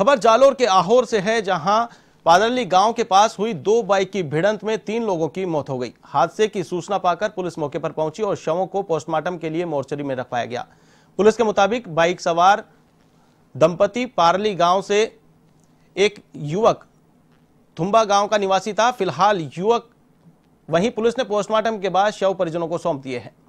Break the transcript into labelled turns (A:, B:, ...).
A: खबर जालोर के आहोर से है जहां पादरली गांव के पास हुई दो बाइक की भिड़ंत में तीन लोगों की मौत हो गई हादसे की सूचना पाकर पुलिस मौके पर पहुंची और शवों को पोस्टमार्टम के लिए मोर्चरी में रखवाया गया पुलिस के मुताबिक बाइक सवार दंपति पारली गांव से एक युवक थुम्बा गांव का निवासी था फिलहाल युवक वहीं पुलिस ने पोस्टमार्टम के बाद शव परिजनों को सौंप दिए हैं